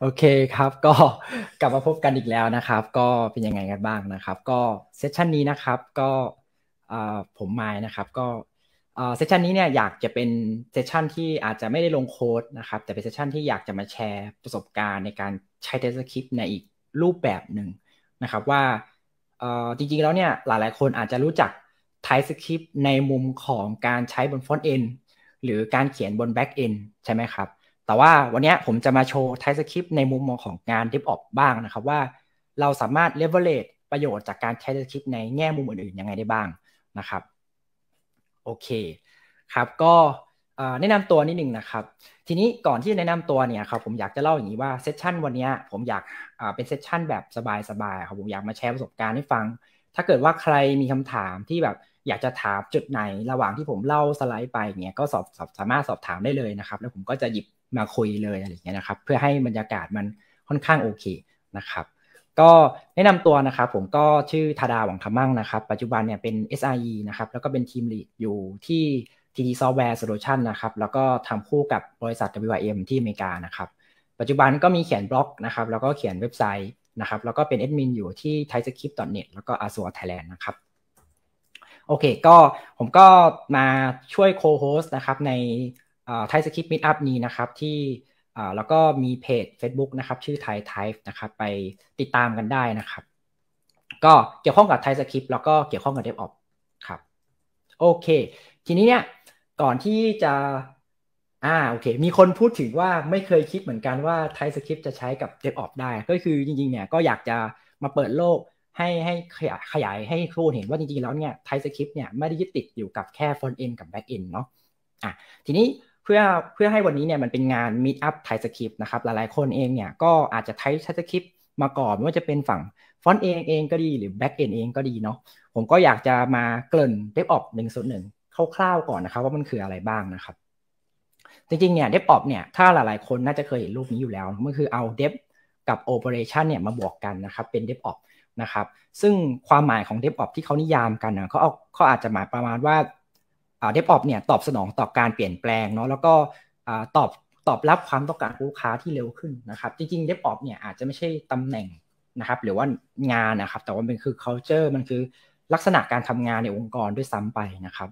โอเคครับก็กลับมาพบกันอีกแล้วนะครับก็เป็นยังไงกันบ้างนะครับก็เซสชันนี้นะครับก็ผมไม้นะครับก็เซสชันนี้เนี่ยอยากจะเป็นเซสชันที่อาจจะไม่ได้ลงโค้ดนะครับแต่เป็นเซสชันที่อยากจะมาแชร์ประสบการณ์ในการใช้เทสคริปในอีกรูปแบบหนึ่งนะครับว่าจริงๆแล้วเนี่ยหลายๆคนอาจจะรู้จักไทสคริปในมุมของการใช้บนฟอนต์เอนหรือการเขียนบนแบ็กเอนใช่ไหมครับแต่ว่าวันนี้ผมจะมาโชว์ไทสคริปในมุมมองของงานดิฟออฟบ้างนะครับว่า เราสามารถเลเวอเรจประโยชน์จากการใช้ไทสคริปในแง่มุมอื่น ๆ ยังไงได้บ้างนะครับโอเคครับ ก็แนะนำตัวนิดหนึ่งนะครับ ทีนี้ก่อนที่จะแนะนำตัวเนี่ยครับผมอยากจะเล่าอย่างนี้ว่าเซสชันวันนี้ผมอยากเป็นเซสชันแบบสบายๆครับผมอยากมาแชร์ประสบการณ์ให้ฟัง ถ้าเกิดว่าใครมีคำถามที่แบบอยากจะถามจุดไหนระหว่างที่ผมเล่าสไลด์ไปเนี่ยก็สอบสามารถสอบถามได้เลยนะครับแล้วผมก็จะหยิบมาคุยเลยอะไรอย่างเงี้ยนะครับเพื่อให้บรรยากาศมันค่อนข้างโอเคนะครับ ก็แนะนำตัวนะครับผมก็ชื่อธาดาหวังคำมั่งนะครับ ปัจจุบันเนี่ยเป็น SIE นะครับแล้วก็เป็นทีมลีดอยู่ที่ TD Software Solution นะครับ แล้วก็ทำคู่กับบริษัท w y m ที่อเมริกานะครับปัจจุบันก็มีเขียนบล็อกนะครับ แล้วก็เขียนเว็บไซต์นะครับ แล้วก็เป็นแอดมินอยู่ที่ t h a i s c r i p t n e t แล้วก็ Azure Thailand นะครับโอเคก็ผมก็มาช่วยโคโฮสนะครับในไทยสคริปต์มิดอัพนี้นะครับที่แล้วก็มีเพจ Facebook นะครับชื่อไทยไทฟ์นะครับ ไปติดตามกันได้นะครับ ก็เกี่ยวข้องกับไทยสคริปต์แล้วก็เกี่ยวข้องกับ d e ฟออฟครับ โอเค ทีนี้เนี่ยก่อนที่จะอ่าโอเคมีคนพูดถึงว่าไม่เคยคิดเหมือนกันว่าไทยสคริปต์จะใช้กับ d e ฟออฟได้ ก็คือจริงๆเนี่ยก็อยากจะมาเปิดโลกให้ให้ขยายให้ทุกคนเห็นว่าจริงๆ แล้วเนี่ยไทยสคริปต์เนี่ยไม่ได้ยึดติดอยู่กับแค่ฟอนต์เอ็นกับแบ็กเอ็นเนาะอ่ะทีนี้พื่อเพื่อให้วันนี้เนี่ยมันเป็นงาน Meet Up ไทยสคริปต์นะครับ หลายๆคนเองเนี่ยก็อาจจะใช้ไทยสคริปต์มาก่อนไม่ว่าจะเป็นฝั่งฟอนต์เองเองก็ดีหรือแบ็กเอนเองก็ดีเนาะผมก็อยากจะมาเกริ่นเดฟออฟหนึ่งส่วนหนึ่งคร่าวๆก่อนนะครับว่ามันคืออะไรบ้างนะครับ จริงๆ เนี่ยเดฟออฟเนี่ยถ้าหลายๆคนน่าจะเคยเห็นรูปนี้อยู่แล้ว มันคือเอาเดฟกับโอเปอเรชันเนี่ยมาบวกกันนะครับ เป็นเดฟออฟนะครับซึ่งความหมายของเดฟออฟที่เขานิยามกันนะเขาเอาเขาอาจจะหมายประมาณว่าเดฟออฟเนี่ยตอบสนองต่อการเปลี่ยนแปลงเนาะแล้วก็ตอบตอบรับความต้องการลูกค้าที่เร็วขึ้นนะครับ จริงๆดฟออฟเนี่ยอาจจะไม่ใช่ตำแหน่งนะครับ หรือว่างานนะครับ แต่ว่ามันคือ culture มันคือลักษณะการทำงานในองค์กรด้วยซ้ำไปนะครับ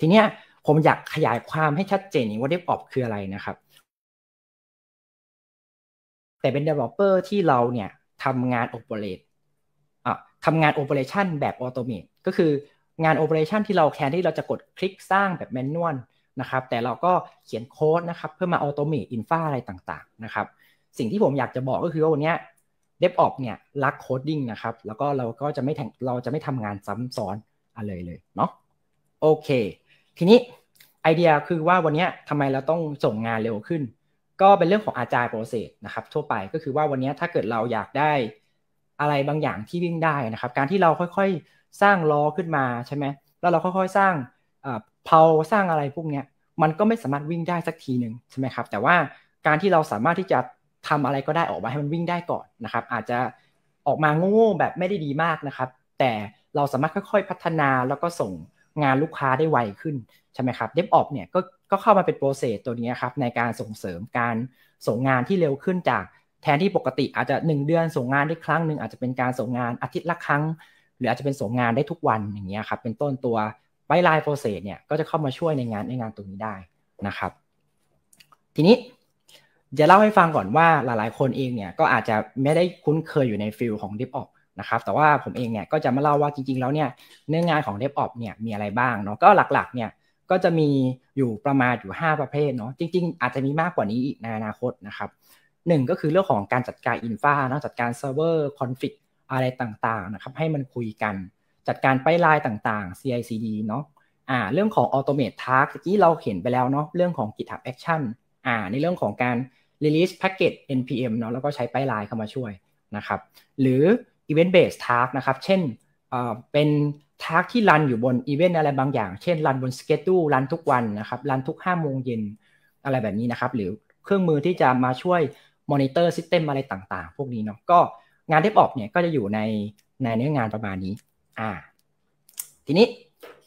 ทีเนี้ยผมอยากขยายความให้ชัดเจนว่าดฟออฟคืออะไรนะครับ แต่เป็น developer ที่เราเนี่ยทำงาน operate อ่ะทำงาน operation แบบ automate ก็คืองานโอเปอเรชันที่เราแคนที่เราจะกดคลิกสร้างแบบแมนนวลนะครับ แต่เราก็เขียนโค้ดนะครับเพื่อมาออโตมตอินฟาอะไรต่างๆนะครับสิ่งที่ผมอยากจะบอกก็คือว่าวันนี้เดฟออฟเนี่ยรักโคดดิ้งนะครับแล้วก็เราก็จะไม่แเราจะไม่ทำงานซ้ำซ้อนอะไรเลยเนาะโอเค ทีนี้ไอเดียคือว่าวันนี้ทำไมเราต้องส่งงานเร็วขึ้น ก็เป็นเรื่องของอาจารย์โปรเซสนะครับ ทั่วไปก็คือว่าวันนี้ถ้าเกิดเราอยากได้อะไรบางอย่างที่วิ่งได้นะครับการที่เราค่อยๆสร้างล้อขึ้นมาใช่ไหมแล้วเราค่อยๆสร้างเพลาสร้างอะไรพวกเนี้ยมันก็ไม่สามารถวิ่งได้สักทีหนึ่งใช่ไหมครับ แต่ว่าการที่เราสามารถที่จะทำอะไรก็ได้ออกมาให้มันวิ่งได้ก่อนนะครับ อาจจะออกมาโง่ๆแบบไม่ได้ดีมากนะครับ แต่เราสามารถค่อย ๆ พัฒนาแล้วก็ส่งงานลูกค้าได้ไวขึ้นใช่ไหมครับเดฟออฟเนี่ยก็ก็เข้ามาเป็นโปรเซสตัวนี้ครับในการส่งเสริมการส่งงานที่เร็วขึ้นจาก แทนที่ปกติอาจจะ1เดือนส่งงานได้ครั้งหนึ่งอาจจะเป็นการส่งงานอาทิตย์ละครั้งรืออาจจะเป็นสมงานได้ทุกวันอย่างเงี้ยครับเป็นต้นตัวไบไลน์โปรเซสเนี่ยก็จะเข้ามาช่วยในงานในงานตรงนี้ได้นะครับ ทีนี้จะเล่าให้ฟังก่อนว่าหลายๆคนเองเนี่ยก็อาจจะไม่ได้คุ้นเคยอยู่ในฟิลของ d e v o p นะครับแต่ว่าผมเองเนี่ยก็จะมาเล่าว่าจริงๆแล้วเนี่ยเนื้องานของ d e v o p เนี่ยมีอะไรบ้างเนาะก็หลักๆเนี่ยก็จะมีอยู่ประมาณอยู่ 5 ประเภทเนาะจริงๆ อาจจะมีมากกว่านี้อีกในอนาคตนะครับหนึ่งก็คือเรื่องของการจัดการอินฟาเนาะจัดการเซิร์ฟเวอร์คอนฟิกอะไรต่างๆนะครับให้มันคุยกันจัดการไปลายต่างๆ CICD เนาะอ่าเรื่องของ automate task ที่เราเห็นไปแล้วเนาะเรื่องของ GitHub Action อ่าในเรื่องของการ release package npm เนาะแล้วก็ใช้ไปลายเข้ามาช่วยนะครับหรือ event based task นะครับเช่นเอ่อเป็น task ที่รันอยู่บน event อะไรบางอย่าง เช่นรันบน schedule รันทุกวันนะครับรันทุก 5 โมงเย็นอะไรแบบนี้นะครับหรือเครื่องมือที่จะมาช่วย monitor system อะไรต่างๆ พวกนี้เนาะก็งานเด v ออกเนี่ยก็จะอยู่ในในเนื้องานประมาณนี้ อ่า ทีนี้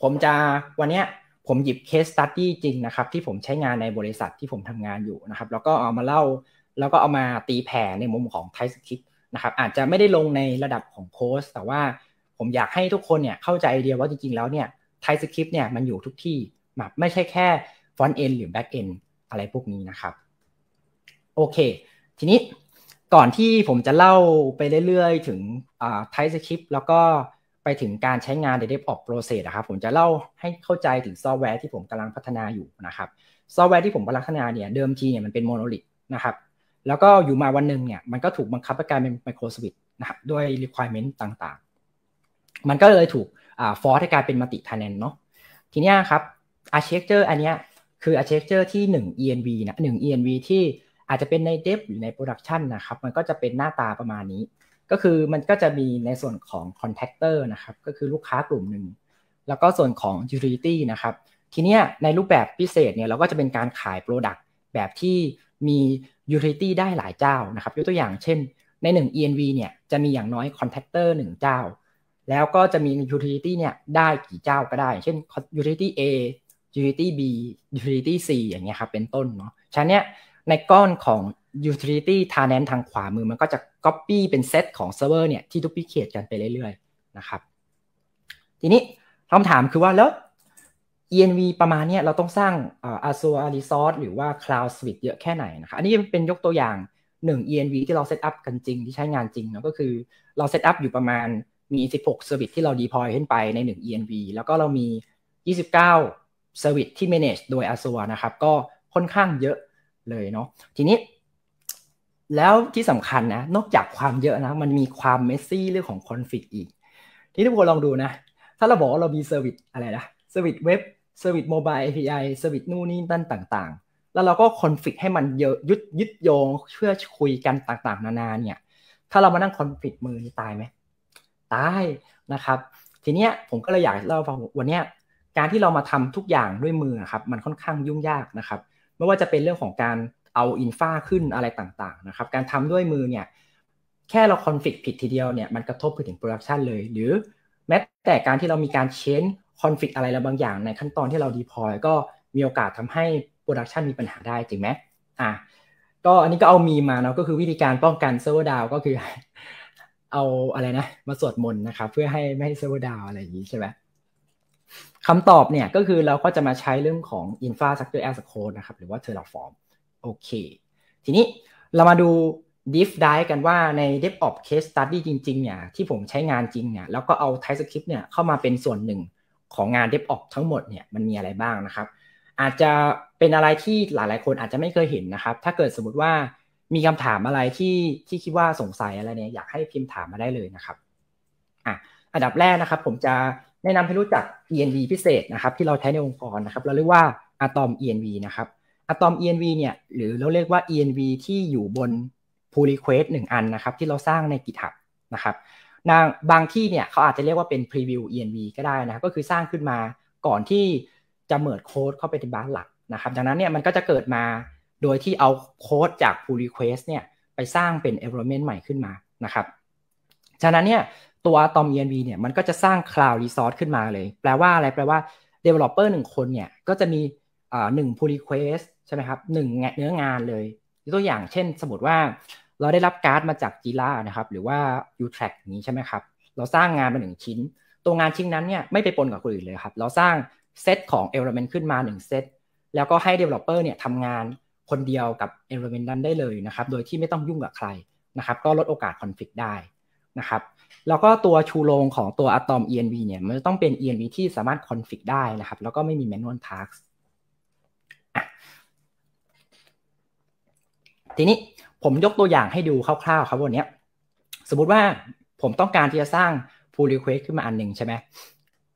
ผมจะวันนี้ผมหยิบเคสตัตตี้จริงนะครับ ที่ผมใช้งานในบริษัทที่ผมทำงานอยู่นะครับ แล้วก็เอามาเล่าแล้วก็เอามาตีแผ่ในมุมของไทสคริปนะครับอาจจะไม่ได้ลงในระดับของโค้ดแต่ว่าผมอยากให้ทุกคนเนี่ยเข้าใจไอเดียว่าจริงๆ แล้วเนี่ยไทสคริปเนี่ยมันอยู่ทุกที่ ไม่ใช่แค่ฟอนต์เอ็นหรือแบ็กเอ็นอะไรพวกนี้นะครับ โอเค ทีนี้ก่อนที่ผมจะเล่าไปเรื่อยๆ ถึงไทสคริปต์แล้วก็ไปถึงการใช้งานเดเ o p อปโปรเซสนะครับผมจะเล่าให้เข้าใจถึงซอฟต์แวร์ที่ผมกำลังพัฒนาอยู่นะครับซอฟต์แวร์ที่ผมกำลังพัฒนาเนี่ยเดิมทีเนี่ยมันเป็นโมโนลิทนะครับแล้วก็อยู่มาวันหนึ่งเนี่ยมันก็ถูกบังคับให้กลายเป็นไมโครสวิตนะครับด้วย requirement ต่างๆ มันก็เลยถูกฟอร์สให้กลายเป็นมัลติทนเนนเนาะทีนี้ครับอาร์เชคเจอร์อันเนี้ยคืออาร์เชคเจอร์ที่ 1 ENV นะ1 ENV ที่อาจจะเป็นในเดฟหรือในโปรดักชันนะครับ มันก็จะเป็นหน้าตาประมาณนี้ ก็คือมันก็จะมีในส่วนของคอนแทคเตอร์นะครับ ก็คือลูกค้ากลุ่มหนึ่งแล้วก็ส่วนของยูริตี้นะครับ ทีเนี้ยในรูปแบบพิเศษเนี่ย เราก็จะเป็นการขายโปรดักต์แบบที่มียูริตี้ได้หลายเจ้านะครับ ยกตัวอย่างเช่น ใน 1 ENV เนี่ย จะมีอย่างน้อยคอนแทคเตอร์1เจ้าแล้วก็จะมียูริตี้เนี่ยได้กี่เจ้าก็ได้เช่นยูริตี้ A ยูริตี้ B ยูริตี้ C อย่างเงี้ยครับเป็นต้นเนาะฉะนั้นเนี่ยในก้อนของ utility tenant ทางขวามือมันก็จะ copy เป็นเซตของเซิร์ฟเวอร์เนี่ยที่ duplicate กันไปเรื่อยๆ นะครับ ทีนี้คำถามคือว่าแล้ว ENV ประมาณนี้เราต้องสร้าง Azure Resource หรือว่า Cloud Suite เยอะแค่ไหนนะครับ อันนี้เป็นยกตัวอย่าง 1 ENV ที่เราเซตอัพกันจริงที่ใช้งานจริงนะก็คือเราเซตอัพอยู่ประมาณมี 16 Service ที่เรา deploy ขึ้นไปใน 1 ENV แล้วก็เรามี 29 Service ที่ manage โดย Azure นะครับ ก็ค่อนข้างเยอะเลยเนาะทีนี้ แล้วที่สำคัญนะนอกจากความเยอะนะ มันมีความเมสซี่เรื่องของคอนฟ lict อีก ที่ทุกคนลองดูนะ ถ้าเราบอกว่าเรามีเซอร์วิสอะไรนะเซอร์วิสเว็บเซอร์วิสโมบาย API เซอร์วิสนู่นนี่นั่นต่างๆ แล้วเราก็คอนฟ lict ให้มันเยอะยึดยึดโยงเพื่อคุยกันต่างๆ นานาเนี่ย ถ้าเรามานั่งคอนฟ lict มือนี่ตายไหมตายนะครับ ทีเนี้ยผมก็เลยอยากเล่าวันเนี้ยการที่เรามาทำทุกอย่างด้วยมือครับมันค่อนข้างยุ่งยากนะครับไม่ว่าจะเป็นเรื่องของการเอาอินฟาขึ้นอะไรต่างๆ นะครับ การทำด้วยมือเนี่ย แค่เราคอนฟิกผิดทีเดียวเนี่ย มันกระทบไปถึงโปรดักชันเลย หรือแม้แต่การที่เรามีการเชนคอนฟิกอะไรบางอย่าง ในขั้นตอนที่เราดีพอยก็มีโอกาสทำให้โปรดักชันมีปัญหาได้จริงไหมอ่ะก็อันนี้ก็เอามีมาเนาะก็คือวิธีการป้องกันเซิร์ฟเวอร์ดาวก็คือ เอาอะไรนะมาสวดมนต์นะครับ เพื่อให้ไม่ให้เซิร์ฟเวอร์ดาวอะไรอย่างนี้ใช่ไหมคำตอบเนี่ยก็คือเราก็จะมาใช้เรื่องของ infrastructure as a code นะครับ หรือว่า Terraform โอเค ทีนี้เรามาดู deep dive กันว่าใน DevOps case study จริง ๆ เนี่ย ที่ผมใช้งานจริงเนี่ยแล้วก็เอา TypeScript เนี่ย เข้ามาเป็นส่วนหนึ่งของงาน DevOps ทั้งหมดเนี่ยมันมีอะไรบ้างนะครับ อาจจะเป็นอะไรที่หลายๆคนอาจจะไม่เคยเห็นนะครับ ถ้าเกิดสมมติว่ามีคำถามอะไรที่ที่คิดว่าสงสัยอะไรเนี่ยอยากให้พิมพ์ถามมาได้เลยนะครับอ่ะอันดับแรกนะครับ ผมจะแนะนำให้รู้จัก ENV พิเศษนะครับที่เราใช้ในองค์กรนะครับ เราเรียกว่าอะตอม ENV นะครับอะตอม ENV เนี่ยหรือเราเรียกว่า ENV ที่อยู่บน pull request หนึ่งอันนะครับที่เราสร้างใน GitHub นะครับ บางที่เนี่ยเขาอาจจะเรียกว่าเป็น preview ENV ก็ได้นะก็คือสร้างขึ้นมาก่อนที่จะเมิดโค้ดเข้าไปในบ้านหลักนะครับดังนั้นเนี่ยมันก็จะเกิดมาโดยที่เอาโค้ดจาก pull request เนี่ยไปสร้างเป็น environment ใหม่ขึ้นมานะครับฉะนั้นเนี่ยตัวตอมอ็นเนี่ย มันก็จะสร้าง Cloud Resource ขึ้นมาเลย แปลว่าอะไร แปลว่า Developer หนึ่งคน เนี่ย ก็จะมีหนึ่ง pull request ใช่ไหมครับหนึ่งเนื้องานเลยยกตัวอย่างเช่น สมมติว่า เราได้รับการ์ดมาจากจีล่านะครับ หรือว่า u t r a c นี้ใช่ไหมครับ เราสร้างงานมาหนึ่งชิ้น ตัวงานชิ้นนั้น เนี่ย ไม่ไปปนกับคนอื่นเลยครับ เราสร้างเซตของ element ขึ้นมา1เซต แล้วก็ให้ developer เนี่ยทำงานคนเดียวกับ element นั้นได้เลยนะครับ โดยที่ไม่ต้องยุ่งกับใครนะครับ ก็ลดโอกาส conflict ได้นะครับแล้วก็ตัวชูโรงของตัวอะตอม env เนี่ย มันจะต้องเป็น env ที่สามารถคอนฟิกได้นะครับ แล้วก็ไม่มี manual task ทีนี้ผมยกตัวอย่างให้ดูคร่าวๆ ครับวันนี้สมมติว่าผมต้องการที่จะสร้าง pull request ขึ้นมาอันหนึ่งใช่ไหม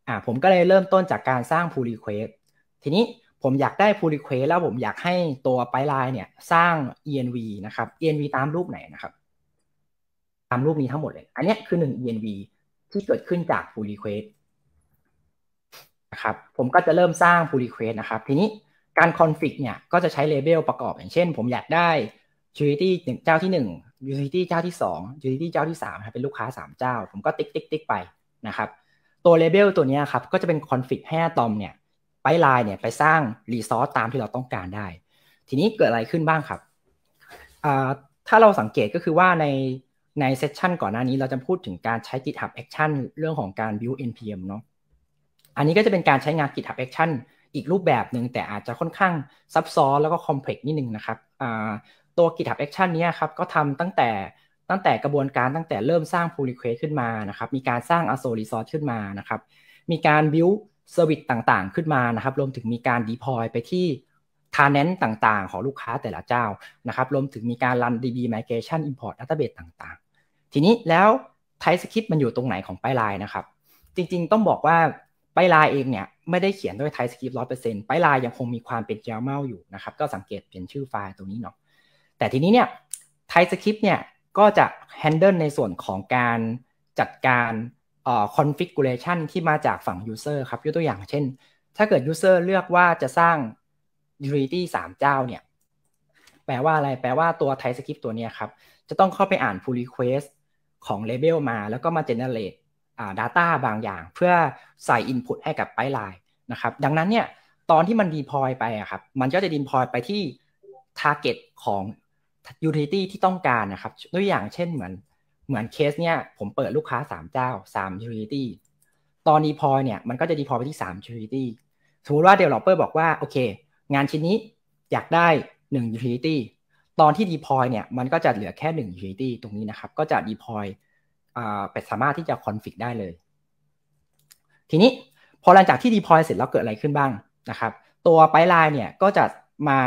อ่าผมก็เลยเริ่มต้นจากการสร้าง pull request ทีนี้ผมอยากได้ pull request แล้วผมอยากให้ตัวไพล์ไลน์เนี่ย สร้าง env นะครับ env ตามรูปไหนนะครับตามรูปนี้ทั้งหมดเลย อันนี้คือหนึ่ง ENV ที่เกิดขึ้นจาก pull request นะครับ ผมก็จะเริ่มสร้าง pull request นะครับ ทีนี้การ config เนี่ย ก็จะใช้เลเบลประกอบ อย่างเช่นผมอยากได้ utility เจ้าที่ 1 utility เจ้าที่ 2 utility เจ้าที่3ครับเป็นลูกค้า 3 เจ้า ผมก็ติ๊กติ๊กติ๊กไปนะครับ ตัวเลเบลตัวนี้ครับ ก็จะเป็น config ให้ตอมเนี่ย ไปไลน์เนี่ย ไปสร้าง resource ตามที่เราต้องการได้ ทีนี้เกิดอะไรขึ้นบ้างครับถ้าเราสังเกตก็คือว่าในในเซสชันก่อนหน้านี้เราจะพูดถึงการใช้ GitHub Action เรื่องของการ build npm เนาะ อันนี้ก็จะเป็นการใช้งาน GitHub Action อีกรูปแบบหนึ่งแต่อาจจะค่อนข้างซับซ้อนแล้วก็คอมเพล็กซ์นิดนึงนะครับตัว GitHub Action นี้ครับก็ทำตั้งแต่ตั้งแต่กระบวนการตั้งแต่เริ่มสร้าง pull request ขึ้นมานะครับมีการสร้าง aso resource ขึ้นมานะครับมีการ build service ต่าง ๆ ขึ้นมานะครับรวมถึงมีการ deploy ไปที่ tenant ต่าง ๆ ของลูกค้าแต่ละเจ้านะครับรวมถึงมีการ run db migration import database ต่าง ๆทีนี้แล้วไทสคริปต์มันอยู่ตรงไหนของไพไลน์นะครับ จริงๆต้องบอกว่าไพไลน์เองเนี่ย ไม่ได้เขียนด้วยไทสคริปต์ร้อยเปอร์เซ็นต์ไพไลน์ยังคงมีความเป็นจาวเมาอยู่นะครับ ก็สังเกตเปลี่ยนชื่อไฟล์ตรงนี้เนาะแต่ทีนี้เนี่ยไทสคริปต์เนี่ย ก็จะแฮนเดิลในส่วนของการจัดการเอ่อิกเกอร์ชันที่มาจากฝั่งยูเซอร์ครับยกตัวอย่างเช่น ถ้าเกิดยูเซอร์เลือกว่าจะสร้าง u ิ i ี้ t y 3เจ้าเนี่ยแปลว่าอะไรแปลว่าตัวไทสคริปต์ตัวนี้ครับจะต้องเข้าไปอ่าน pull request ของเลเบลมาแล้วก็มาเจเนเรตดัต้าบางอย่างเพื่อใส่ Input ให้กับไพไลน์นะครับดังนั้นเนี่ยตอนที่มันดีพอยไปอะครับมันก็จะดีพอยไปที่ Target ของ Utility ที่ต้องการนะครับตัวอย่างเช่นเหมือนเหมือนเคสเนี่ยผมเปิดลูกค้า 3 เจ้า 3 Utility ตอนดีพอยเนี่ยมันก็จะดีพอยไปที่ 3 Utility สมมติว่า Developer บอกว่าโอเค งานชิ้นนี้อยากได้ 1 Utility ตอนที่ deploy เนี่ยมันก็จะเหลือแค่ 1 utility ตรงนี้นะครับก็จะ deploy เปสามารถที่จะ config ได้เลย ทีนี้พอหลังจากที่ deploy เสร็จแล้วเกิดอะไรขึ้นบ้างนะครับตัวไไลน์เนี่ยก็จะมา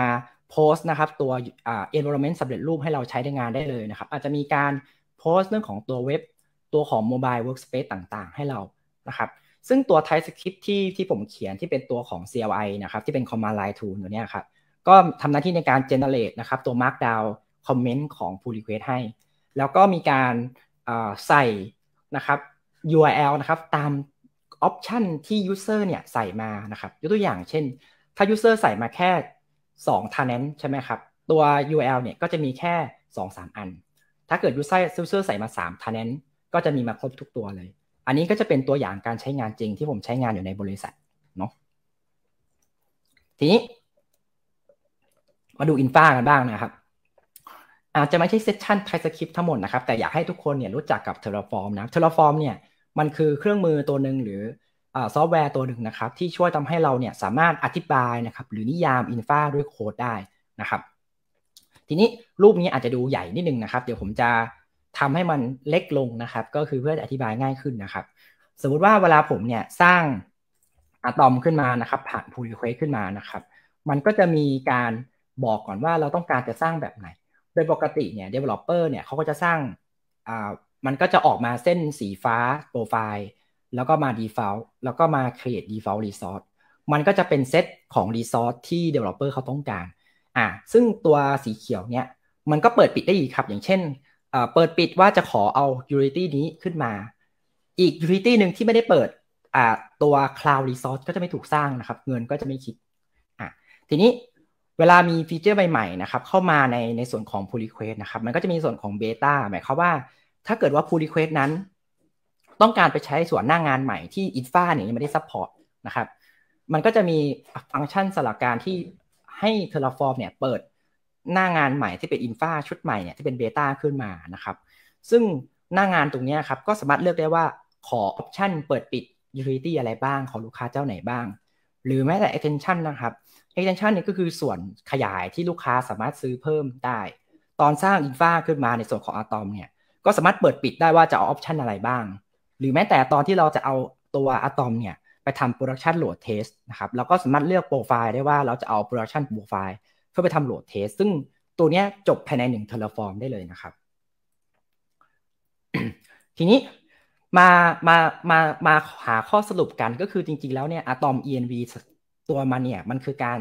โพสต์นะครับตัว environment สำเร็จรูปให้เราใช้ในงานได้เลยนะครับอาจจะมีการโพสต์เรื่องของตัวเว็บตัวของ mobile workspace ต่างๆ ให้เรานะครับซึ่งตัว TypeScript ที่ที่ผมเขียนที่เป็นตัวของ CLI นะครับที่เป็น command line tool ตัวนี้ครับก็ทำหน้าที่ในการ generate นะครับตัว markdown comment ของ pull request ให้ แล้วก็มีการใส่นะครับ URL นะครับตาม option ที่ user เนี่ย ใส่มานะครับ ยกตัวอย่างเช่น ถ้า user ใส่มาแค่2 tenant ใช่ไหมครับ ตัว URL เนี่ย ก็จะมีแค่ 2-3 อัน ถ้าเกิด user user ใส่มา3 tenant ก็จะมีมาครบทุกตัวเลย อันนี้ก็จะเป็นตัวอย่างการใช้งานจริงที่ผมใช้งานอยู่ในบริษัท เนาะทีนี้มาดูอินฟากันบ้างนะครับอาจจะไม่ใช่เซสชันไทสคริปทั้งหมดนะครับ แต่อยากให้ทุกคนเนี่ยรู้จักกับทอร์ฟอร์มนะทอร์ฟอร์มเนี่ยมันคือเครื่องมือตัวหนึ่งหรือซอฟต์แวร์ตัวหนึ่งนะครับที่ช่วยทำให้เราเนี่ยสามารถอธิบายนะครับ หรือนิยามอินฟาด้วยโค้ดได้นะครับ ทีนี้รูปนี้อาจจะดูใหญ่นิดนึงนะครับ เดี๋ยวผมจะทำให้มันเล็กลงนะครับ ก็คือเพื่ออธิบายง่ายขึ้นนะครับ สมมติว่าเวลาผมเนี่ยสร้างอะตอมขึ้นมานะครับ ผ่านพูลเ r e q u ขึ้นมานะครับ มันก็จะมีการบอกก่อนว่าเราต้องการจะสร้างแบบไหน โดยปกติเนี่ย developer เนี่ยเขาก็จะสร้างอ่ามันก็จะออกมาเส้นสีฟ้าโปรไฟล์แล้วก็มา default แล้วก็มา create default resource มันก็จะเป็นเซตของ resource ที่ developer เขาต้องการอ่าซึ่งตัวสีเขียวเนี่ยมันก็เปิดปิดได้อีกครับ อย่างเช่น เปิดปิดว่าจะขอเอา utility นี้ขึ้นมา อีก utility หนึ่งที่ไม่ได้เปิดตัว cloud resource ก็จะไม่ถูกสร้างนะครับ เงินก็จะไม่คิดอ่ะทีนี้เวลามีฟีเจอร์ใหม่ๆนะครับเข้ามาในในส่วนของ pull request นะครับมันก็จะมีส่วนของเบต้าหมายความว่า ถ้าเกิดว่า pull request นั้นต้องการไปใช้ส่วนหน้างงานใหม่ที่ infra เนี่ยยังไม่ได้ซัพพอร์ตนะครับมันก็จะมีฟังก์ชันสลับการที่ให้ Terraform เนี่ยเปิดหน้างานใหม่ที่เป็น infra ชุดใหม่เนี่ยที่เป็นเบต้าขึ้นมานะครับซึ่งหน้างานตรงนี้ครับก็สามารถเลือกได้ว่าขอออปชันเปิดปิด utility อะไรบ้างของลูกค้าเจ้าไหนบ้างหรือแม้แต่ extension นะครับ extension นี่ก็คือส่วนขยายที่ลูกค้าสามารถซื้อเพิ่มได้ตอนสร้างอินฟาขึ้นมาในส่วนของอะตอมเนี่ยก็สามารถเปิดปิดได้ว่าจะเอาออปชันอะไรบ้างหรือแม้แต่ตอนที่เราจะเอาตัวอะตอมเนี่ยไปทำโปรดักชันโหลดเทสนะครับเราก็สามารถเลือกโปรไฟล์ได้ว่าเราจะเอาโปรดักชันโปรไฟล์เพื่อไปทำโหลดเทสซึ่งตัวนี้จบภายในหนึ่เทอร์ฟอร์มได้เลยนะครับทีนี้มา มา มา มาหาข้อสรุปกันก็คือจริงๆ แล้วเนี่ยอะตอม env ตัวมันเนี่ยมันคือการ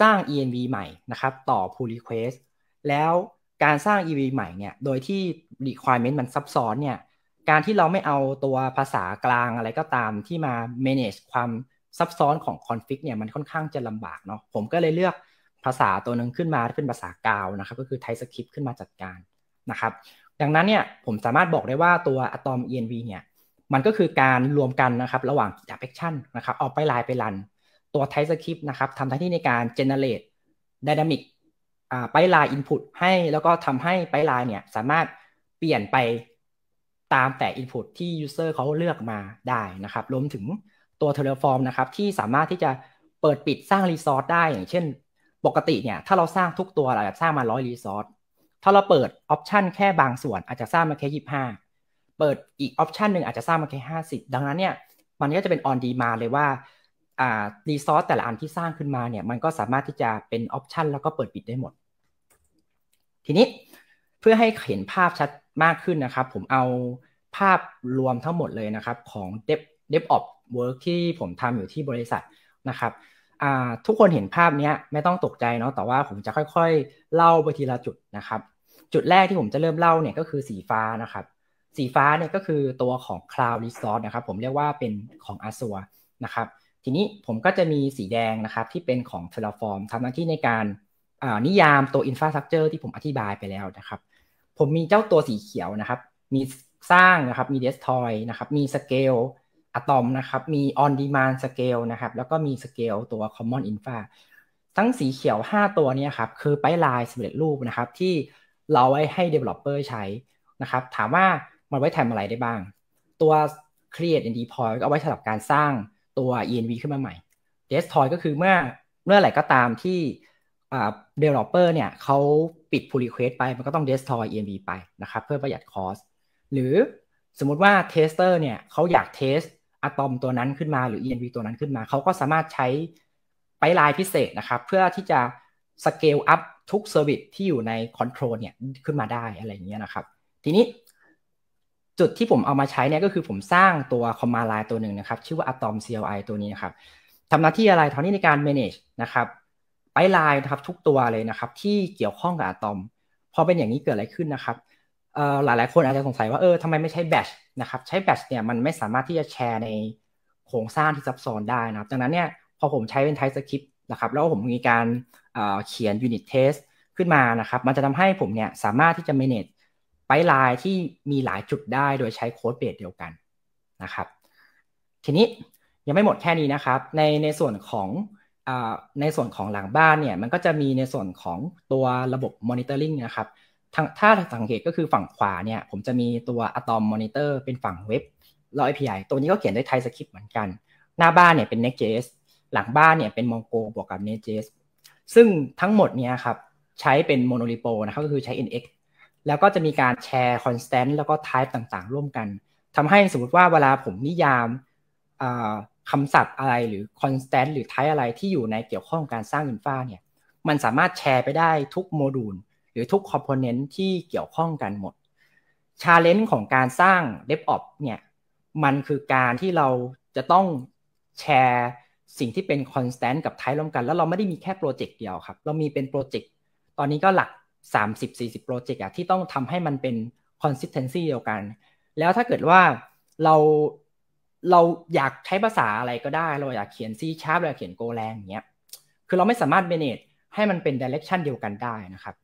สร้าง env ใหม่นะครับต่อ pull request แล้วการสร้าง env ใหม่เนี่ยโดยที่ requirement มันซับซ้อนเนี่ยการที่เราไม่เอาตัวภาษากลางอะไรก็ตามที่มา manage ความซับซ้อนของ config เนี่ยมันค่อนข้างจะลำบากเนาะผมก็เลยเลือกภาษาตัวหนึ่งขึ้นมาเป็นภาษากาวนะครับ ก็คือ TypeScript ขึ้นมาจัดการนะครับดังนั้นเนี่ยผมสามารถบอกได้ว่าตัวอะตอม ENV เนี่ยมันก็คือการรวมกันนะครับระหว่าง direction นะครับออกไปลายไปรัน ตัว type script นะครับทำหน้าที่ในการ generate dynamic ไปลาย input ให้แล้วก็ทำให้ไปลายเนี่ยสามารถเปลี่ยนไปตามแต่ input ที่ user เขาเลือกมาได้นะครับรวมถึงตัว Terraform นะครับที่สามารถที่จะเปิดปิดสร้างรี r อสได้อย่างเช่น ปกติเนี่ยถ้าเราสร้างทุกตัวเราจะสร้างมา 100 r e s รี r อสถ้าเราเปิดออปชันแค่บางส่วนอาจจะสร้างมาแค่ยีเปิดอีกออปชันหนึ่งอาจจะสร้างมาแค่ 50 ดังนั้นเนี่ยมันก็จะเป็นออนดีมาเลยว่าอ่ารีซอสแต่ละอันที่สร้างขึ้นมาเนี่ย มันก็สามารถที่จะเป็นออปชันแล้วก็เปิดปิดได้หมด ทีนี้เพื่อให้เห็นภาพชัดมากขึ้นนะครับ ผมเอาภาพรวมทั้งหมดเลยนะครับของ Dev d e v o p ว Work ที่ผมทำอยู่ที่บริษัทนะครับ ทุกคนเห็นภาพนี้ไม่ต้องตกใจเนาะแต่ว่าผมจะค่อยๆ เล่าไปทีละจุดนะครับจุดแรกที่ผมจะเริ่มเล่าเนี่ยก็คือสีฟ้านะครับ สีฟ้าเนี่ยก็คือตัวของ Cloud Resource นะครับ ผมเรียกว่าเป็นของ Azure นะครับ ทีนี้ผมก็จะมีสีแดงนะครับที่เป็นของ Terraform ทำหน้าที่ในการนิยามตัว Infrastructure ที่ผมอธิบายไปแล้วนะครับ ผมมีเจ้าตัวสีเขียวนะครับ มีสร้างนะครับ มี Destroy นะครับ มี Scale atom นะครับ มี On Demand Scale นะครับ แล้วก็มี Scale ตัว Common Infra ทั้งสีเขียว 5 ตัวนี้ครับคือไปลายสำเร็จรูปนะครับที่เราไว้ให้ developer ใช้นะครับ ถามว่า มันไว้ทำอะไรได้บ้าง ตัว create and deploy ก็เอาไว้สำหรับการสร้างตัว env ขึ้นมาใหม่ destroy ก็คือเมื่อเมื่อไหร่ก็ตามที่ developer เนี่ยเขาปิด pull request ไป มันก็ต้อง destroy env ไปนะครับ เพื่อประหยัด cost หรือสมมติว่า tester เนี่ยเขาอยาก test อะตอมตัวนั้นขึ้นมา หรือ env ตัวนั้นขึ้นมา เขาก็สามารถใช้ไปลายพิเศษนะครับ เพื่อที่จะสเกลอัพทุกเซอร์วิสที่อยู่ในคอนโทรลเนี่ยขึ้นมาได้อะไรอย่างเงี้ยนะครับทีนี้จุดที่ผมเอามาใช้เนี่ยก็คือผมสร้างตัว คอมมาไลน์ตัวหนึ่งนะครับชื่อว่า Atom CLI ตัวนี้นะครับทำหน้าที่อะไรทอนนี้ในการ manage นะครับไปไลน์นะครับทุกตัวเลยนะครับที่เกี่ยวข้องกับอะตอมพอเป็นอย่างนี้เกิดอะไรขึ้นนะครับหลายหลายคนอาจจะสงสัยว่าเออทำไมไม่ใช้แบชนะครับใช้แบชเนี่ยมันไม่สามารถที่จะแชร์ในโครงสร้างที่ซับซ้อนได้นะครับดังนั้นเนี่ยพอผมใช้เป็นไทสคริปนะครับแล้วผมมีการเขียน unit test ขึ้นมานะครับ มันจะทำให้ผมเนี่ยสามารถที่จะ manage ไปไลน์ที่มีหลายจุดได้โดยใช้โค้ดเบสเดียวกันนะครับ ทีนี้ยังไม่หมดแค่นี้นะครับ ในในส่วนของอในส่วนของหลังบ้านเนี่ยมันก็จะมีในส่วนของตัวระบบนิเตอร์ลิงนะครับถ้าสังเกตก็คือฝั่งขวาเนี่ยผมจะมีตัวอะตอมมอนิเตอร์เป็นฝั่งเว็บรอยพ API ตัวนี้ก็เขียนด้วยไทยสคริปต์เหมือนกัน หน้าบ้านเนี่ยเป็น Next.js หลังบ้านเนี่ย เป็นมองโกบวกกับเนเจสซึ่งทั้งหมดเนี่ยครับ ใช้เป็นโมโนลิโปนะครับ ก็คือใช้ NX แล้วก็จะมีการแชร์คอนสแตนต์แล้วก็ type ต่างๆ ร่วมกัน ทำให้สมมติว่าเวลาผมนิยามคำศัพท์อะไรหรือคอนสแตนต์หรือ type อะไรที่อยู่ในเกี่ยวข้องการสร้างอินฟาเนี่ย มันสามารถแชร์ไปได้ทุกโมดูลหรือทุกคอมโพเนนต์ที่เกี่ยวข้องกันหมดชาเลนจ์ของการสร้าง DevOps เนี่ยมันคือการที่เราจะต้องแชร์สิ่งที่เป็นคอนสแตนต์กับไทล์รวมกัน แล้วเราไม่ได้มีแค่โปรเจกต์เดียวครับ เรามีเป็นโปรเจกต์ตอนนี้ก็หลัก 30-40โปรเจกต์อะที่ต้องทำให้มันเป็นคอนสิสเทนซีเดียวกัน แล้วถ้าเกิดว่าเราเราอยากใช้ภาษาอะไรก็ได้ เราอยากเขียน C s h a r ปเราอยากเขียน Go แรงอย่างเงี้ย คือเราไม่สามารถเบนเนตให้มันเป็นดิเรกชันเดียวกันได้นะครับ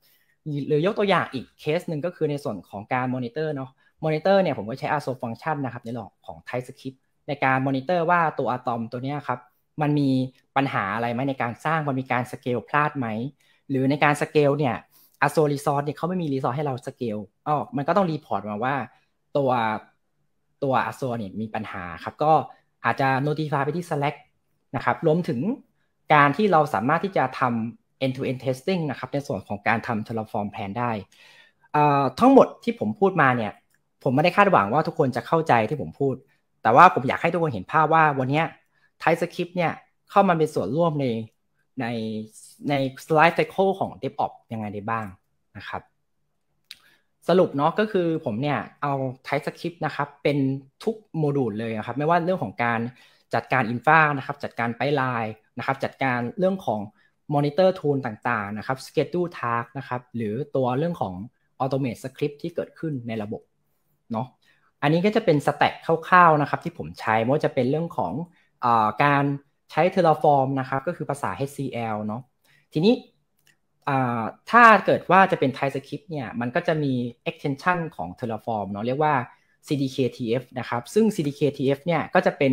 หรือยกตัวอย่างอีกเคสหนึ่งก็คือในส่วนของการมอนิเตอร์เนาะมอนิเตอร์เนี่ยผมก็ใช้อา o function นะครับในหลอกของ TypeScript ในการมอนิเตอร์ว่าตัวอะตอมตัวนี้ครับมันมีปัญหาอะไรไหมในการสร้าง มันมีการสเกลพลาดไหม หรือในการสเกลเนี่ยอโซรีซอสเนี่ยเขาไม่มีรีซอสให้เราสเกลอ๋อมันก็ต้องรีพอร์ตมาว่าตัวตัวอโซเนี่ยมีปัญหาครับ ก็อาจจะโน้ติฟายไปที่ Slack นะครับ รวมถึงการที่เราสามารถที่จะทำ end to end testing นะครับในส่วนของการทำ Terraform plan ได้ ทั้งหมดที่ผมพูดมาเนี่ย ผมไม่ได้คาดหวังว่าทุกคนจะเข้าใจที่ผมพูด แต่ว่าผมอยากให้ทุกคนเห็นภาพว่าวันนี้ไทสคริปต์เนี่ยเข้ามาเป็นส่วนร่วมในในในสไลด์ไซเคิลของ d e v o p ยังไงได้บ้างนะครับ สรุปเนาะก็คือผมเนี่ยเอาไทสคริปต์นะครับเป็นทุกโมดูลเลยนะครับไม่ว่าเรื่องของการจัดการอินฟานะครับจัดการไปไลน์นะครับ จัดการเรื่องของมอนิเตอร์ทูลต่างๆนะครับสเกตูทาร์กนะครับหรือตัวเรื่องของออโตเมตสคริปต์ที่เกิดขึ้นในระบบเนาะอันนี้ก็จะเป็นสแต็กคร่าวๆนะครับที่ผมใช้ไม่ว่าจะเป็นเรื่องของการใช้ Terraform นะครับก็คือภาษา HCL เนาะทีนี้ถ้าเกิดว่าจะเป็น TypeScript เนี่ยมันก็จะมี extension ของ Terraform เนาะเรียกว่า CDKTF นะครับซึ่ง CDKTF เนี่ยก็จะเป็น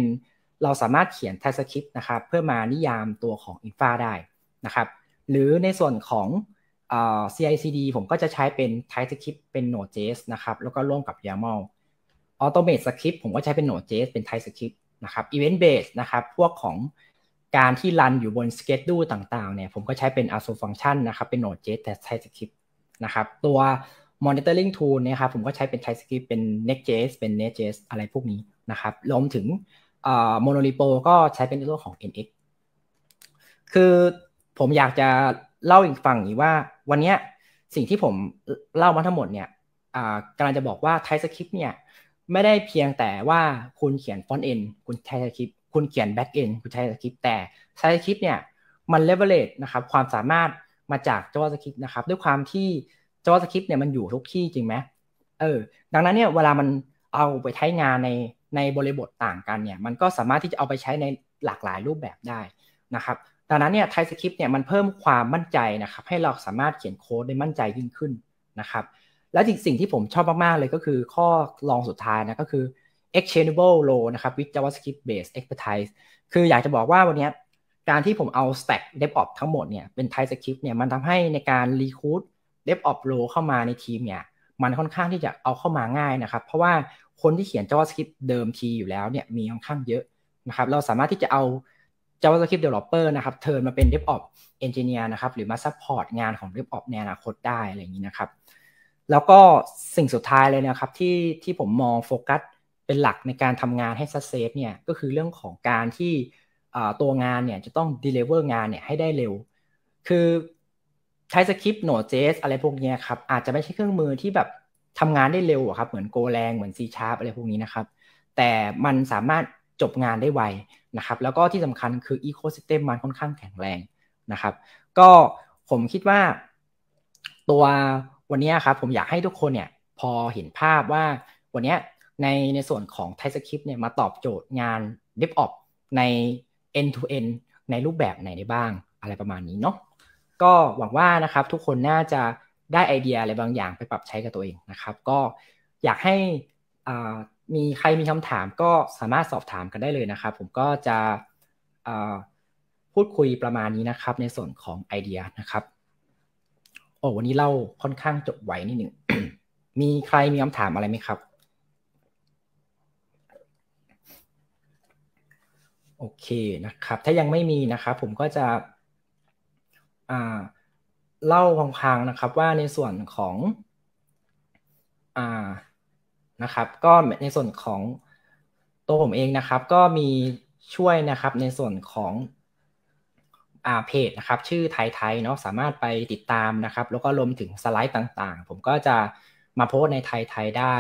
เราสามารถเขียน TypeScript นะครับเพื่อมานิยามตัวของ Infra ได้นะครับหรือในส่วนของ CI/CD ผมก็จะใช้เป็น TypeScript เป็น Node.js นะครับแล้วก็ร่วมกับ YAML Automate Script ผมก็ใช้เป็น Node.js เป็น TypeScript นะครับอีเวนต์เบสนะครับ พวกของการที่รันอยู่บนสเกจดูต่างๆเนี่ยผมก็ใช้เป็น ASO function นะครับ เป็น Node.js แต่ใช้ส s c r i p t นะครับ ตัว monitoring tool เนี่ยครับ ผมก็ใช้เป็น TypeScript เป็น Next.js เป็น Nest.js อะไรพวกนี้นะครับรวมถึงโมโนริโปก็ใช้เป็นตัวของ NX คือผมอยากจะเล่าอีกฝั่งนี้ว่า วันนี้สิ่งที่ผมเล่ามาทั้งหมดเนี่ยกำลังจะบอกว่า TypeScript เนี่ยไม่ได้เพียงแต่ว่าคุณเขียนฟอนต์เอ็นคุณใช้สคริปต์คุณเขียนแบ็กเอ็นคุณใช้สคริปต์แต่ใช้สคริปต์เนี่ยมันเลเวลเลตนะครับความสามารถมาจากจอสคริปต์นะครับด้วยความที่จอสคริปต์เนี่ยมันอยู่ทุกที่จริงไหมเออดังนั้นเนี่ยเวลามันเอาไปใช้งานในในบริบทต่างกันเนี่ยมันก็สามารถที่จะเอาไปใช้ในหลากหลายรูปแบบได้นะครับ ดังนั้นเนี่ยไทสคริปต์เนี่ยมันเพิ่มความมั่นใจนะครับ ให้เราสามารถเขียนโค้ดได้มั่นใจยิ่งขึ้นนะครับแล้วสิ่งที่ผมชอบมาก ๆ เลยก็คือข้อลองสุดท้ายนะก็คือ exchangeable l o w นะครับ with JavaScript based expertise คืออยากจะบอกว่าวันนี้การที่ผมเอา stack DevOps ทั้งหมดเนี่ยเป็น TypeScript เนี่ยมันทำให้ในการ recruit DevOps l o w เข้ามาในทีมเนี่ยมันค่อนข้างที่จะเอาเข้ามาง่ายนะครับ เพราะว่าคนที่เขียน JavaScript เดิมทีอยู่แล้วเนี่ยมีค่อนข้างเยอะนะครับเราสามารถที่จะเอา JavaScript Developer นะครับเทิร์นมาเป็น DevOps Engineer นะครับหรือมา support งานของ DevOps ในอนาคตได้อะไรอย่างนี้นะครับแล้วก็สิ่งสุดท้ายเลยนะครับ ที่ที่ผมมองโฟกัสเป็นหลักในการทำงานให้ซักเซฟเนี่ยก็คือเรื่องของการที่ตัวงานเนี่ยจะต้อง deliver งานเนี่ยให้ได้เร็ว คือใช้สคริปต์โนดเจสอะไรพวกนี้ครับอาจจะไม่ใช่เครื่องมือที่แบบทำงานได้เร็วครับเหมือนโกแรงเหมือนซีชาร์ปอะไรพวกนี้นะครับแต่มันสามารถจบงานได้ไวนะครับ แล้วก็ที่สำคัญคืออีโค y ิสเต็มมันค่อนข้างแข็งแรงนะครับ ก็ผมคิดว่าตัววันนี้ครับผมอยากให้ทุกคนเนี่ยพอเห็นภาพว่า วันนี้ในในส่วนของไทสคริปเนี่ยมาตอบโจทย์งาน d e v อ p ใน end to end ในรูปแบบไหนได้บ้างอะไรประมาณนี้เนาะก็หวังว่านะครับทุกคนน่าจะได้ไอเดียอะไรบางอย่างไปปรับใช้กับตัวเองนะครับ ก็อยากให้มีใครมีคำถามก็สามารถสอบถามกันได้เลยนะครับ ผมก็จะพูดคุยประมาณนี้นะครับ ในส่วนของไอเดียนะครับโอ้วันนี้เล่าค่อนข้างจบไวนิดหนึ่งมีใครมีคำถามอะไรไหมครับ โอเคนะครับ ถ้ายังไม่มีนะครับ ผมก็จะ เล่าพังๆนะครับว่าในส่วนของ อ่านะครับ ก็ในส่วนของตัวผมเองนะครับก็มีช่วยนะครับในส่วนของเพจนะครับ ชื่อไทยไทยเนาะสามารถไปติดตามนะครับ แล้วก็รวมถึงสไลด์ต่าง ๆ ผมก็จะมาโพสในไทยไทยได้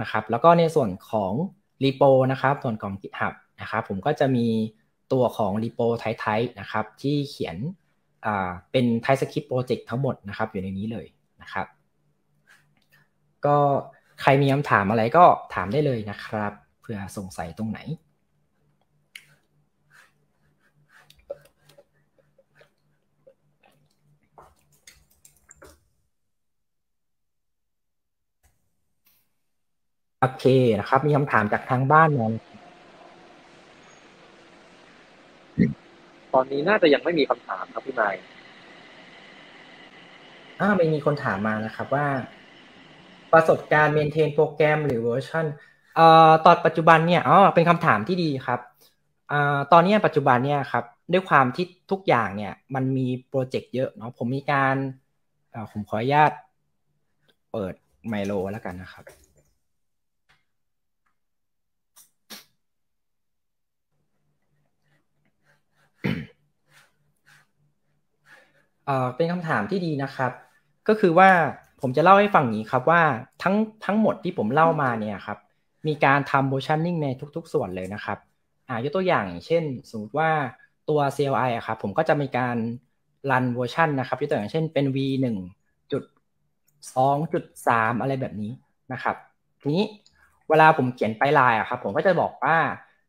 นะครับ แล้วก็ในส่วนของรีโปนะครับส่วนของ GitHub นะครับ ผมก็จะมีตัวของรีโปไทยไทยนะครับ ที่เขียนเป็นไทยสคริปต์โปรเจกต์ทั้งหมดนะครับ อยู่ในนี้เลยนะครับ ก็ใครมีคำถามอะไรก็ถามได้เลยนะครับ เพื่อสงสัยตรงไหนโอเคนะครับ มีคำถามจากทางบ้านมาตอนนี้น่าจะยังไม่มีคำถามครับพี่นายอ้าไม่มีคนถามมานะครับว่า ประสบการณ์เมนเทนโปรแกรมหรือเวอร์ชันเอ่อตอนปัจจุบันเนี่ยอ๋อเป็นคำถามที่ดีครับอ่ตอนนี้ปัจจุบันเนี่ยครับ ด้วยความที่ทุกอย่างเนี่ยมันมีโปรเจกต์เยอะเนาะผมมีการอ่ผมขออนุญาตเปิดไมโลแล้วกันนะครับเป็นคำถามที่ดีนะครับ ก็คือว่าผมจะเล่าให้ฟังนี้ครับว่าทั้งทั้งหมดที่ผมเล่ามาเนี่ยครับมีการทำ motioning ในทุก ๆ ส่วนเลยนะครับอ่ายกตัวอย่าง เช่นสมมติว่าตัว CLI อะครับผมก็จะมีการรันเวอร์ชันนะครับ ยกตัวอย่างเช่นเป็น v 1จุด2จุด3อะไรแบบนี้นะครับ ทีนี้เวลาผมเขียนไปลายอะครับผมก็จะบอกว่า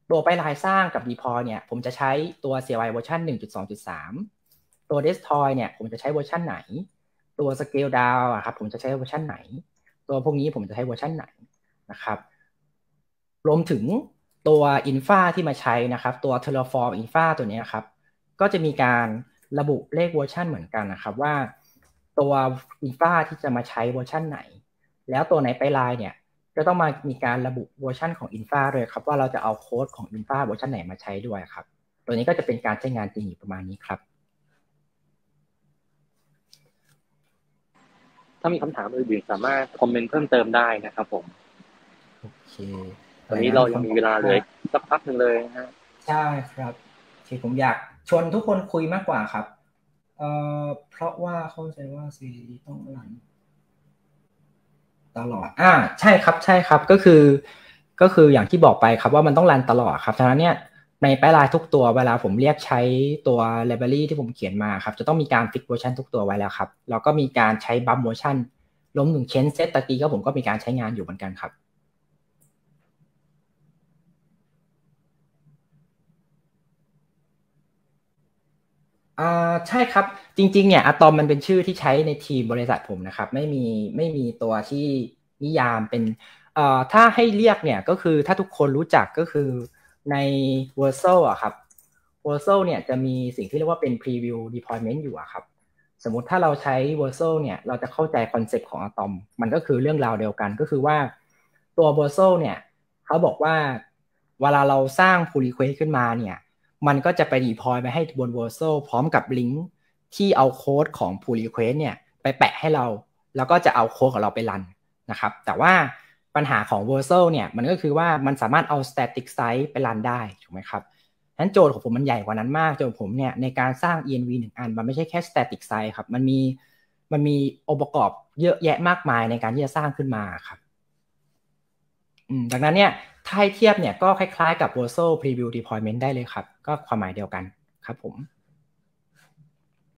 ตัวไปลายสร้างกับ deploy เนี่ยผมจะใช้ตัว CLI เวอร์ชัน1.2.3ตัว destroy เนี่ยผมจะใช้เวอร์ชันไหน ตัว scale down อะครับผมจะใช้เวอร์ชันไหน ตัวพวกนี้ผมจะใช้เวอร์ชันไหนนะครับ รวมถึงตัว infra ที่มาใช้นะครับ ตัว terraform infra ตัวนี้ครับ ก็จะมีการระบุเลขเวอร์ชันเหมือนกันนะครับ ว่าตัวอินฟาที่จะมาใช้เวอร์ชันไหน แล้วตัวไหนไปไลน์เนี่ยก็ต้องมามีการระบุเวอร์ชันของอินฟาด้วยครับว่าเราจะเอาโค้ดของอินฟาเวอร์ชันไหนมาใช้ด้วยครับ ตัวนี้ก็จะเป็นการใช้งานจริงอยู่ประมาณนี้ครับถ้ามีคำถามอื่นๆสามารถคอมเมนต์เพิ่มเติมได้นะครับผม โอเคตอนนี้เรายังมีเวลาเลยสักพักหนึ่งเลยนะฮะใช่ครับที่ผมอยากชวนทุกคนคุยมากกว่าครับ เอ่อเพราะว่าเข้าใจว่าซีรีต้องหลังตลอด อ่าใช่ครับ ใช่ครับ ก็คือ ก็คืออย่างที่บอกไปครับ ว่ามันต้องรันตลอดครับฉะนั้นเนี่ยในแปลายทุกตัวเวลาผมเรียกใช้ตัวไลบรารีที่ผมเขียนมาครับจะต้องมีการฟิกเวอร์ชันทุกตัวไว้แล้วครับ แล้วก็มีการใช้บัมเวอร์ชันล้มหนึ่งเชนเซตตะกี้ก็ผมก็มีการใช้งานอยู่เหมือนกันครับอ่าใช่ครับจริงๆเนี่ยอะตอมมันเป็นชื่อที่ใช้ในทีมบริษัทผมนะครับ ไม่มีไม่มีตัวที่นิยามเป็นอ่าถ้าให้เรียกเนี่ยก็คือถ้าทุกคนรู้จักก็คือใน v o r s o อ่ะครับ w o r s o เนี่ยจะมีสิ่งที่เรียกว่าเป็น Preview Deployment อยู่อะครับ สมมติถ้าเราใช้ v o r s o เนี่ยเราจะเข้าใจคอนเซปต์ของอะตอมมันก็คือเรื่องราวเดียวกันก็คือว่าตัว w o r s o เนี่ยเขาบอกว่าเวลาเราสร้าง pull request ขึ้นมาเนี่ยมันก็จะไป deploy ไปให้บน v o r s o พร้อมกับลิงก์ที่เอาโค้ดของ pull request เนี่ยไปแปะให้เรา แล้วก็จะเอาโค้ดของเราไปรันนะครับ แต่ว่าปัญหาของ v e r s a l เนี่ย มันก็คือว่ามันสามารถเอา static size ไปรันได้ ถูกไหมครับนั้นโจทย์ของผมมันใหญ่กว่านั้นมาก โจทย์ผมเนี่ยในการสร้าง env หนึ่งอัน มันไม่ใช่แค่ static size ครับ มันมี มันมีองค์ประกอบเยอะแยะมากมายในการที่จะสร้างขึ้นมาครับดังนั้นเนี่ย ถ้าเทียบเนี่ย ก็คล้ายๆ กับ v e r s a l preview deployment ได้เลยครับ ก็ความหมายเดียวกันครับผม